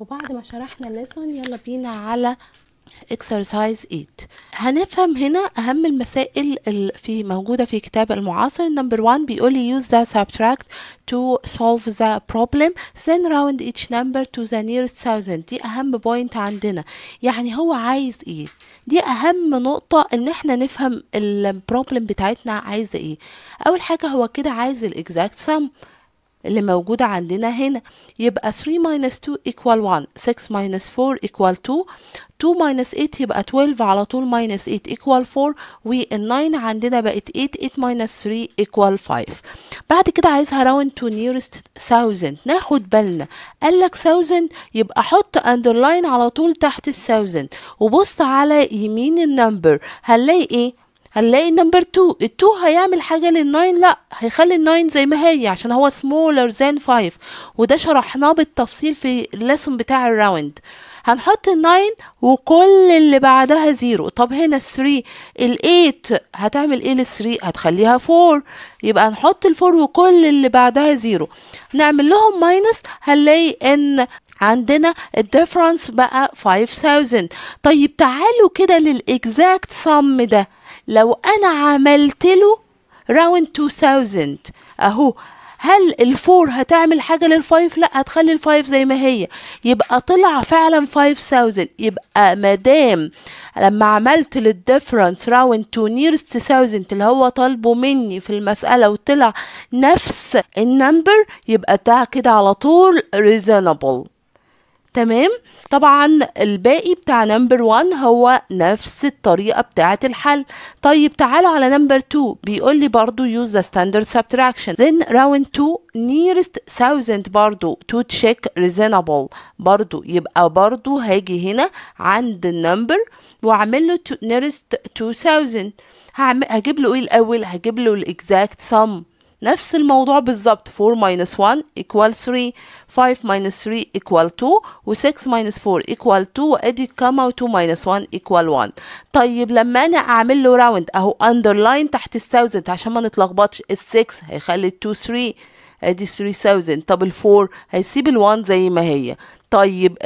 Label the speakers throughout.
Speaker 1: وبعد ما شرحنا الليسون يلا بينا على اكسرسايز 8 هنفهم هنا أهم المسائل في موجودة في كتاب المعاصر number 1 بيقول لي use the subtract to solve the problem then round each number to the nearest thousand دي أهم بوينت عندنا يعني هو عايز إيه دي أهم نقطة إن إحنا نفهم البروبلم بتاعتنا عايزة إيه أول حاجة هو كده عايز الإكزاكت sum اللي موجودة عندنا هنا يبقى 3 minus 2 equal 1 6 minus 4 equal 2 2 minus 8 يبقى 12 على طول minus 8 equal 4 وال 9 عندنا بقت 8 8 minus 3 equal 5 بعد كده عايزها round to nearest 1000 ناخد بالنا قال لك 1000 يبقى حط underline على طول تحت 1000 وبص على يمين النمبر هنلاقي ايه هنلاقي نمبر 2 ال2 هيعمل حاجة لل9 لا هيخلي ال9 زي ما هي عشان هو smaller than 5 وده شرحناه بالتفصيل في الليسون بتاع الراوند هنحط ال9 وكل اللي بعدها زيرو طب هنا 3 الثري 8 هتعمل ايه لل3 هتخليها 4 يبقى هنحط ال4 وكل اللي بعدها زيرو نعمل لهم ماينس هنلاقي ان عندنا الديفرنس بقى 5000 طيب تعالوا كده للاكزاكت صم ده لو أنا عملت له راوند 2000 أهو هل الفور هتعمل حاجة للفايف؟ لا هتخلي الفايف زي ما هي يبقى طلع فعلا 5000 يبقى مدام لما عملت للديفرنس راوند تو نيرست 1000 اللي هو طالبه مني في المسألة وطلع نفس النمبر يبقى ده كده على طول ريزونبل تمام طبعا الباقي بتاع نمبر 1 هو نفس الطريقة بتاعة الحل طيب تعالوا على نمبر 2 بيقول لي برضو يوز ذا ستاندرد سبتراكشن ذن round 2 نيرست 1000 برضو تو تشيك reasonable برضو يبقى برضو هاجي هنا عند النمبر واعمل له نيرست nearest 2000 هجيب له ايه الاول هجيب له الاكزاكت سم نفس الموضوع بالظبط 4 minus 1 equal 3 5 minus 3 equal 2 و 6 minus 4 equal 2 وادي كما 2 minus 1 equal 1 طيب لما انا اعمل له راوند اهو underline تحت ال 1000 عشان ما نتلخبطش ال 6 هيخلي 2 3 ادي 3000 طب ال 4 هيسيب ال 1 زي ما هي طيب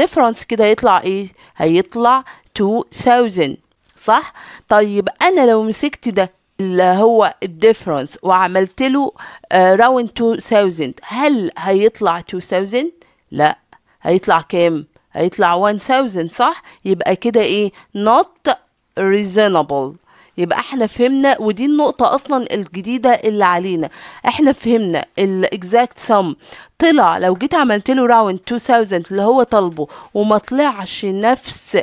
Speaker 1: difference كده هيطلع ايه هيطلع 2000 صح طيب انا لو مسكت ده اللي هو الديفرنس وعملت له راوند آه، 2000 هل هيطلع 2000 لا هيطلع كام هيطلع 1000 صح يبقى كده ايه not reasonable يبقى احنا فهمنا ودي النقطة اصلا الجديدة اللي علينا احنا فهمنا الاكزاكت سم طلع لو جيت عملت له راوند 2000 اللي هو طالبه وما طلعش نفس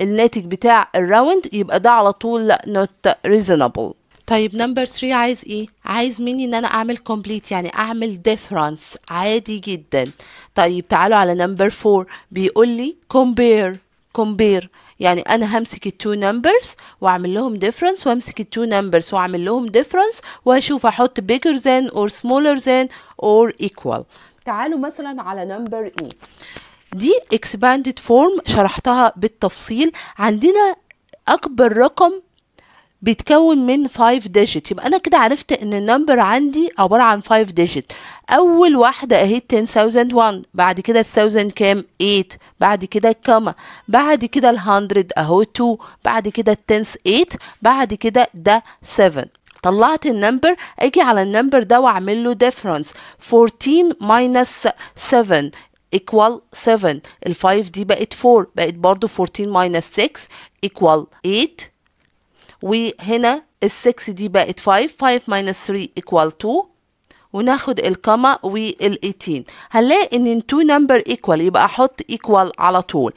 Speaker 1: الناتج بتاع الراوند يبقى ده على طول نوت ريزونبل طيب نمبر 3 عايز ايه عايز مني ان انا اعمل كومبليت يعني اعمل ديفرنس عادي جدا طيب تعالوا على نمبر 4 بيقول لي كومبير كومبير يعني انا همسك التو نمبرز واعمل لهم ديفرنس وامسك التو نمبرز واعمل لهم ديفرنس واشوف احط bigger than or smaller than or equal تعالوا مثلا على نمبر ايه e. دي اكسباندد فورم شرحتها بالتفصيل عندنا اكبر رقم بيتكون من 5 ديجيت يبقى انا كده عرفت ان النمبر عندي عباره عن 5 ديجيت اول واحده اهي 10001 بعد كده 1000 كام 8 بعد كده الكاما بعد كده ال 100 اهو 2 بعد كده 10 8 بعد كده ده 7 طلعت النمبر اجي على النمبر ده واعمل له ديفرنس 14 minus 7 equal 7 ال 5 دي بقت 4 بقت برضو 14 minus 6 equal 8 وهنا ال 6 دي بقت 5 5 minus 3 equal 2 وناخد الكما وال 18 هنلاقي ان تو نمبر ايكوال يبقى احط ايكوال على طول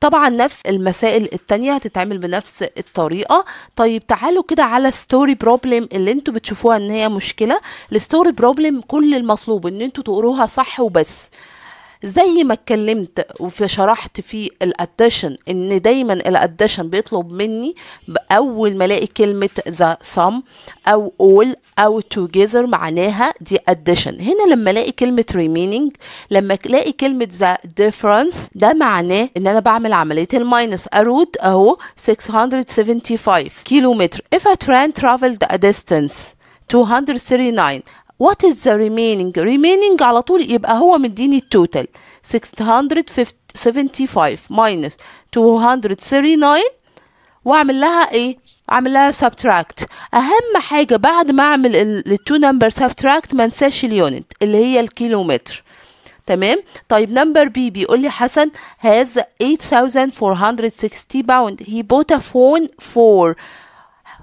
Speaker 1: طبعا نفس المسائل التانية هتتعمل بنفس الطريقة طيب تعالوا كده على ستوري بروبلم اللي انتوا بتشوفوها ان هي مشكلة الستوري بروبلم كل المطلوب ان انتوا تقروها صح وبس زي ما اتكلمت وفي شرحت في الاديشن ان دايما الاديشن بيطلب مني اول ما الاقي كلمه ذا سام او اول او توجذر معناها دي addition هنا لما الاقي كلمه remaining لما الاقي كلمه ذا difference ده معناه ان انا بعمل عمليه الماينس اروت اهو 675 كيلومتر if a train traveled a distance 239 what is the remaining remaining على طول يبقى هو مديني التوتال 675 minus 239 واعمل لها ايه اعمل لها subtract اهم حاجة بعد ما اعمل التو نمبر subtract ما انساش اليونت اللي هي الكيلومتر تمام طيب نمبر بي بيقول لي حسن has 8460 باوند he bought a phone for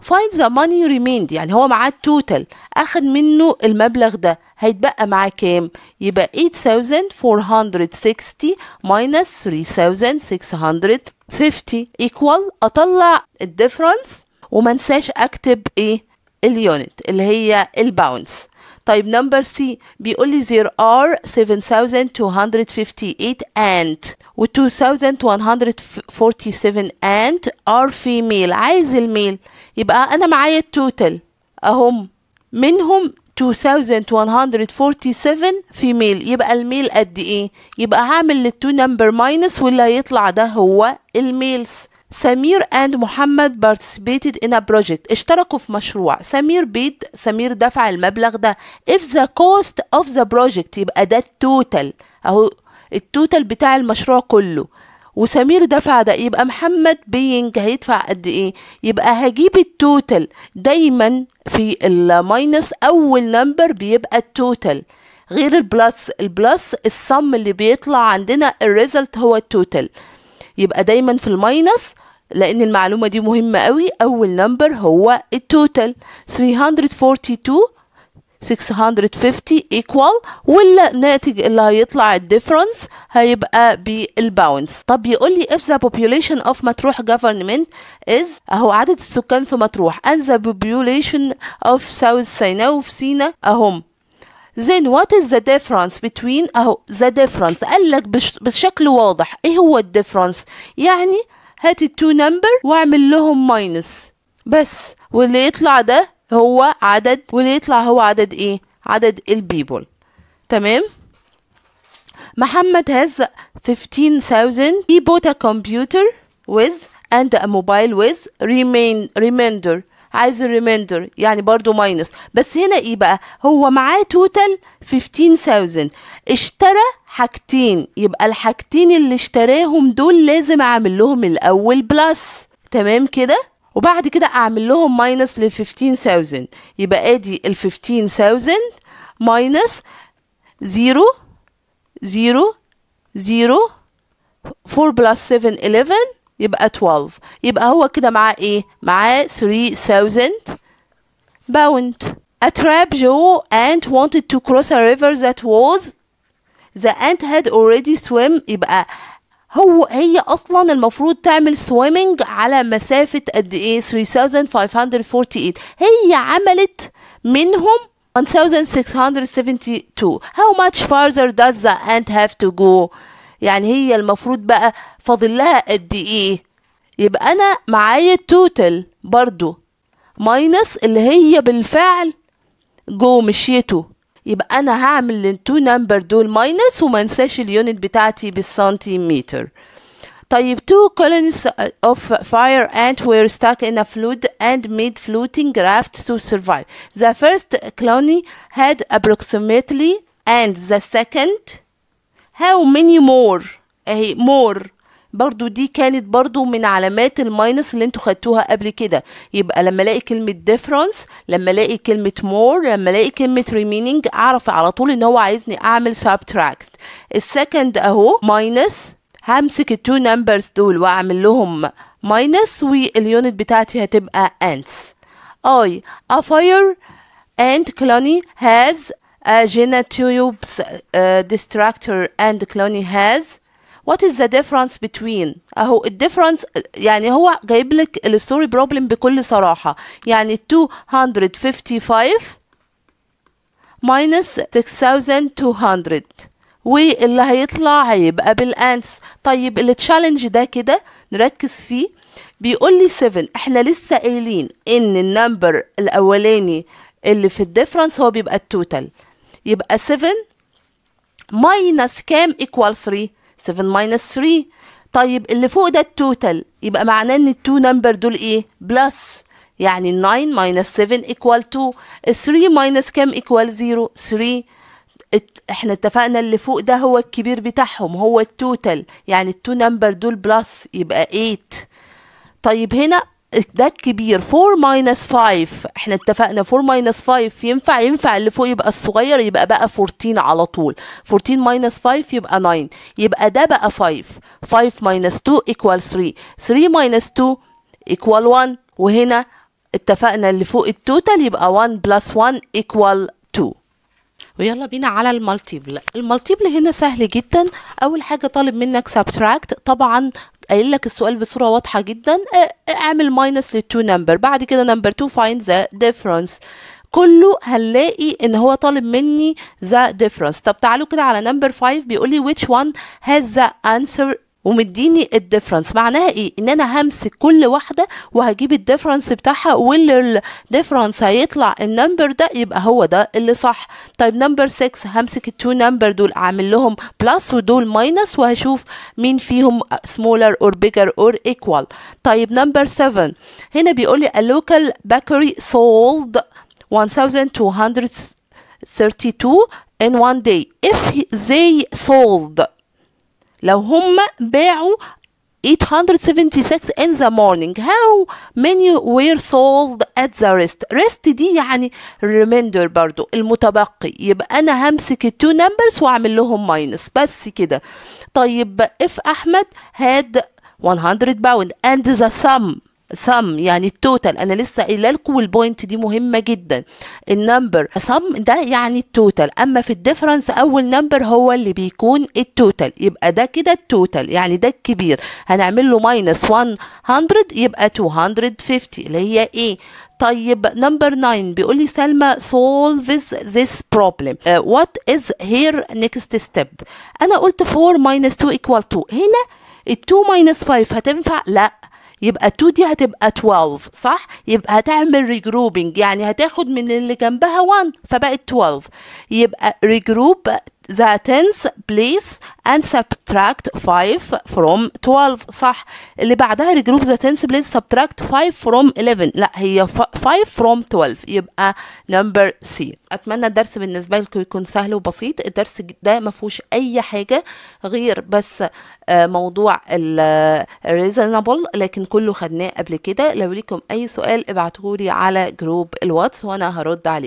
Speaker 1: find the money remained يعني هو معاه التوتال أخد منه المبلغ ده هيتبقى معاه كام يبقى 8460 minus 3650 equal أطلع الديفرنس وما انساش أكتب إيه اليونت اللي هي الباونس طيب نمبر سي بيقول لي there are 7258 ant و 2147 ant are female عايز الميل يبقى أنا معايا التوتال أهم منهم 2147 فيميل يبقى الميل قد ايه يبقى هعمل للتو نمبر ماينس واللي هيطلع ده هو الميلز سمير and محمد participated in a project اشتركوا في مشروع سمير بيد سمير دفع المبلغ ده if the cost of the project يبقى ده التوتال اهو التوتال بتاع المشروع كله وسمير دفع ده يبقى محمد بينج هيدفع قد ايه يبقى هجيب التوتال دايما في الماينس اول نمبر بيبقى التوتال غير البلس البلس الصم اللي بيطلع عندنا الريزلت هو التوتال يبقى دايما في الماينس لأن المعلومة دي مهمة قوي أول نمبر هو التوتال 342 650 ايكوال والناتج اللي هيطلع الديفرنس هيبقى بالباونس طب يقول لي if the population of مطروح government is اهو عدد السكان في مطروح and the population of south سيناء وفي سيناء اهم زين what is the difference between اهو the difference قال لك بشكل واضح ايه هو الديفرنس يعني هات التو نمبر واعمل لهم ماينس بس واللي يطلع ده هو عدد واللي يطلع هو عدد ايه عدد البيبل تمام محمد has 15,000 he bought a computer with and a mobile with remain remainder عايز الريميندر يعني برضو ماينس بس هنا ايه بقى هو معاه توتال 15000 اشترى حاجتين يبقى الحاجتين اللي اشتراهم دول لازم اعمل لهم الاول بلس تمام كده وبعد كده اعمل لهم ماينس لل 15000 يبقى ادي ال 15000 ماينس 0 0 0 4 بلس 7 11 يبقى 12 يبقى هو كده معاه ايه معاه 3000 pound A trap Joe ant wanted to cross a river that was the ant had already swim يبقى هو هي اصلا المفروض تعمل swimming على مسافه قد ايه 3548 هي عملت منهم 1672 how much farther does the ant have to go يعني هي المفروض بقى فاضل لها قد ايه يبقى انا معايا التوتال برضو ماينس اللي هي بالفعل جو مشيته يبقى انا هعمل التو نمبر دول ماينس وما انساش اليونت بتاعتي بالسنتيمتر طيب two colonies of fire ant were stuck in a flood and made floating rafts to survive. The first colony had approximately and the second how many more اهي more برضو دي كانت برضو من علامات الماينس اللي انتوا خدتوها قبل كده يبقى لما الاقي كلمة difference لما الاقي كلمة more لما الاقي كلمة remaining اعرف على طول ان هو عايزني اعمل subtract السكند اهو minus همسك التو نمبرز دول واعمل لهم minus واليونت بتاعتي هتبقى انس I a fire and colony has uh, genitubes uh, destructor and cloney has what is the difference between اهو الديفرنس يعني هو جايب لك الستوري بروبلم بكل صراحه يعني 255 minus 6200 واللي هيطلع هيبقى بالانس طيب التشالنج ده كده نركز فيه بيقول لي 7 احنا لسه قايلين ان النمبر الاولاني اللي في الديفرنس هو بيبقى التوتال يبقى 7 ماينس كام ايكوال 3 7 ماينس 3 طيب اللي فوق ده التوتال يبقى معناه ان التو نمبر دول ايه بلس يعني 9 ماينس 7 ايكوال 2 3 ماينس كام ايكوال 0 3 احنا اتفقنا اللي فوق ده هو الكبير بتاعهم هو التوتال يعني التو نمبر دول بلس يبقى 8 طيب هنا ده الكبير 4 ماينس 5 احنا اتفقنا 4 ماينس 5 ينفع ينفع اللي فوق يبقى الصغير يبقى بقى 14 على طول 14 ماينس 5 يبقى 9 يبقى ده بقى 5 5 ماينس 2 equal 3 3 ماينس 2 equal 1 وهنا اتفقنا اللي فوق التوتال يبقى 1 بلس 1 equal 2 ويلا بينا على المالتيبل المالتيبل هنا سهل جدا اول حاجه طالب منك سبتراكت طبعا قايل لك السؤال بصوره واضحه جدا اعمل ماينس للتو نمبر بعد كده نمبر 2 فايند ذا ديفرنس كله هنلاقي ان هو طالب مني ذا ديفرنس طب تعالوا كده على نمبر 5 بيقول لي ويتش وان هاز ذا انسر ومديني الديفرنس معناها ايه ان انا همسك كل واحده وهجيب الديفرنس بتاعها واللي الديفرنس هيطلع النمبر ده يبقى هو ده اللي صح طيب نمبر 6 همسك التو نمبر دول اعمل لهم بلس ودول ماينس وهشوف مين فيهم سمولر اور بيجر اور ايكوال طيب نمبر 7 هنا بيقول لي اللوكال local سولد 1232 in one day if they sold لو هم باعوا 876 in the morning how many were sold at the rest rest دي يعني remainder برضو المتبقي يبقى انا همسك التو numbers واعمل لهم minus بس كده طيب if احمد had 100 pound and the sum سم يعني التوتال انا لسه قايله لكم البوينت دي مهمه جدا النمبر سم ده يعني التوتال اما في الديفرنس اول نمبر هو اللي بيكون التوتال يبقى ده كده التوتال يعني ده الكبير هنعمل له ماينس 100 يبقى 250 اللي هي ايه طيب نمبر 9 بيقول لي سلمى سولف this problem وات uh, what is her next step انا قلت 4 minus 2 equal 2 هنا ال 2 minus 5 هتنفع لا يبقى 2 دي هتبقى 12 صح يبقى هتعمل ريجروبنج يعني هتاخد من اللي جنبها 1 فبقت 12 يبقى ريجروب the tens place and subtract 5 from 12 صح اللي بعدها regroup the tens place subtract 5 from 11 لا هي 5 from 12 يبقى number C اتمنى الدرس بالنسبه لكم يكون سهل وبسيط الدرس ده ما فيهوش اي حاجه غير بس آه، موضوع آه، reasonable لكن كله خدناه قبل كده لو ليكم اي سؤال ابعتهولي على جروب الواتس وانا هرد عليكم